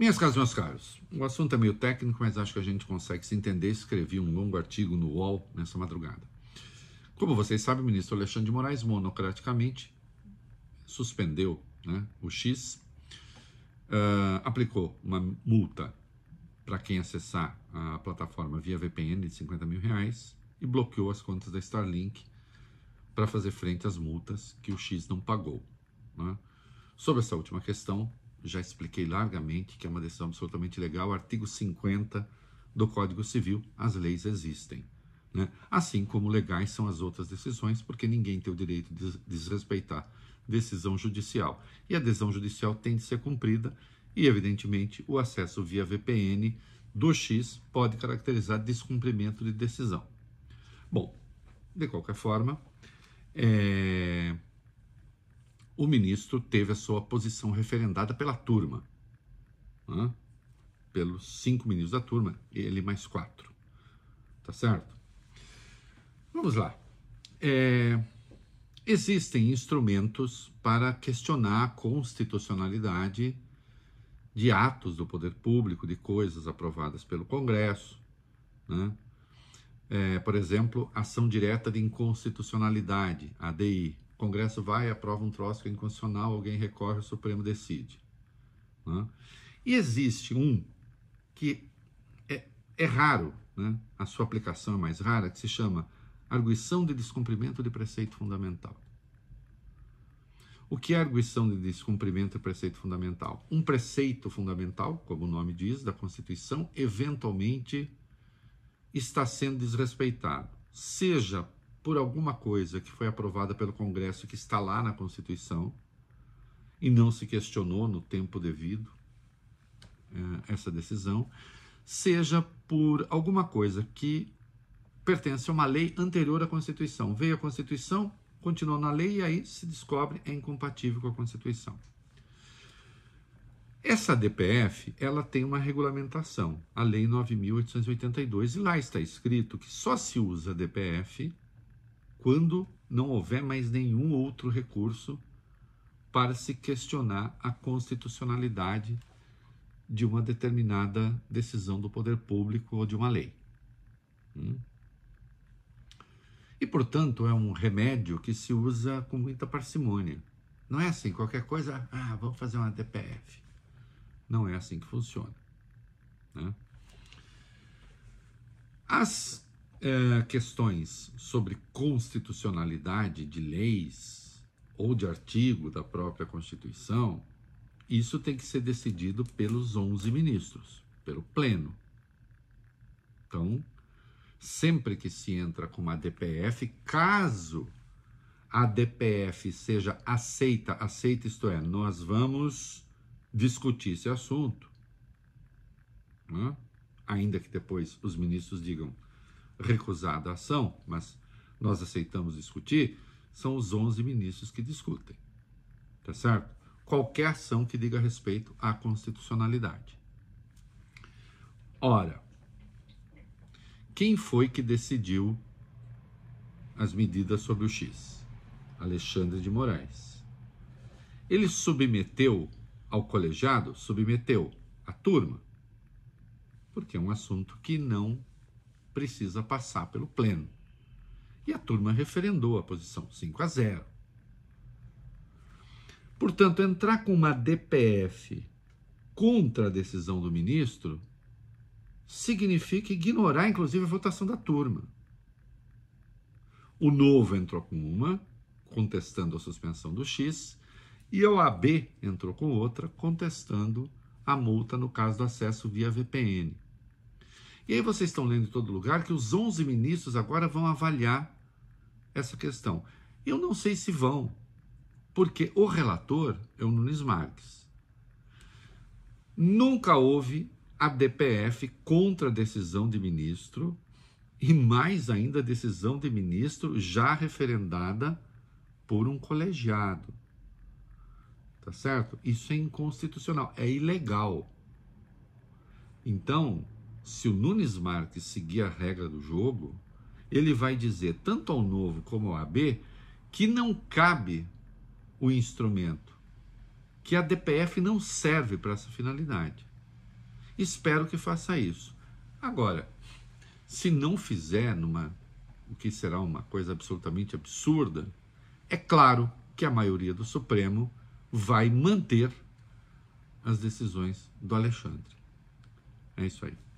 Minhas caras, meus caros, o assunto é meio técnico, mas acho que a gente consegue se entender. Escrevi um longo artigo no UOL nessa madrugada. Como vocês sabem, o ministro Alexandre de Moraes monocraticamente suspendeu né, o X, uh, aplicou uma multa para quem acessar a plataforma via VPN de 50 mil reais e bloqueou as contas da Starlink para fazer frente às multas que o X não pagou. Né? Sobre essa última questão, já expliquei largamente que é uma decisão absolutamente legal, artigo 50 do Código Civil, as leis existem. Né? Assim como legais são as outras decisões, porque ninguém tem o direito de desrespeitar decisão judicial. E a decisão judicial tem de ser cumprida, e evidentemente o acesso via VPN do X pode caracterizar descumprimento de decisão. Bom, de qualquer forma, é, o ministro teve a sua posição referendada pela turma, né? pelos cinco ministros da turma, ele mais quatro. Tá certo? Vamos lá. É, existem instrumentos para questionar a constitucionalidade de atos do poder público, de coisas aprovadas pelo Congresso. Né? É, por exemplo, ação direta de inconstitucionalidade, ADI, Congresso vai, aprova um troço que é inconstitucional, alguém recorre, o Supremo decide. Né? E existe um que é, é raro, né? a sua aplicação é mais rara, que se chama arguição de descumprimento de preceito fundamental. O que é arguição de descumprimento de preceito fundamental? Um preceito fundamental, como o nome diz, da Constituição, eventualmente está sendo desrespeitado, seja por alguma coisa que foi aprovada pelo Congresso que está lá na Constituição e não se questionou no tempo devido é, essa decisão, seja por alguma coisa que pertence a uma lei anterior à Constituição. Veio a Constituição, continuou na lei e aí se descobre é incompatível com a Constituição. Essa DPF, ela tem uma regulamentação, a Lei 9882, e lá está escrito que só se usa DPF quando não houver mais nenhum outro recurso para se questionar a constitucionalidade de uma determinada decisão do poder público ou de uma lei. Hum? E, portanto, é um remédio que se usa com muita parcimônia. Não é assim, qualquer coisa, ah, vamos fazer uma DPF. Não é assim que funciona. Né? As é, questões sobre constitucionalidade de leis ou de artigo da própria Constituição, isso tem que ser decidido pelos 11 ministros, pelo Pleno. Então, sempre que se entra com uma DPF, caso a DPF seja aceita, aceita isto é, nós vamos discutir esse assunto, né? ainda que depois os ministros digam recusado a ação, mas nós aceitamos discutir, são os 11 ministros que discutem. Tá certo? Qualquer ação que diga respeito à constitucionalidade. Ora, quem foi que decidiu as medidas sobre o X? Alexandre de Moraes. Ele submeteu ao colegiado, submeteu à turma, porque é um assunto que não precisa passar pelo Pleno. E a turma referendou a posição 5 a 0. Portanto, entrar com uma DPF contra a decisão do ministro significa ignorar, inclusive, a votação da turma. O Novo entrou com uma, contestando a suspensão do X, e a OAB entrou com outra, contestando a multa no caso do acesso via VPN. E aí vocês estão lendo em todo lugar que os 11 ministros agora vão avaliar essa questão. Eu não sei se vão, porque o relator é o Nunes Marques. Nunca houve a DPF contra a decisão de ministro e mais ainda a decisão de ministro já referendada por um colegiado. Tá certo? Isso é inconstitucional, é ilegal. Então, se o Nunes Marques seguir a regra do jogo, ele vai dizer tanto ao novo como ao AB que não cabe o instrumento, que a DPF não serve para essa finalidade. Espero que faça isso. Agora, se não fizer numa o que será uma coisa absolutamente absurda, é claro que a maioria do Supremo vai manter as decisões do Alexandre. É isso aí.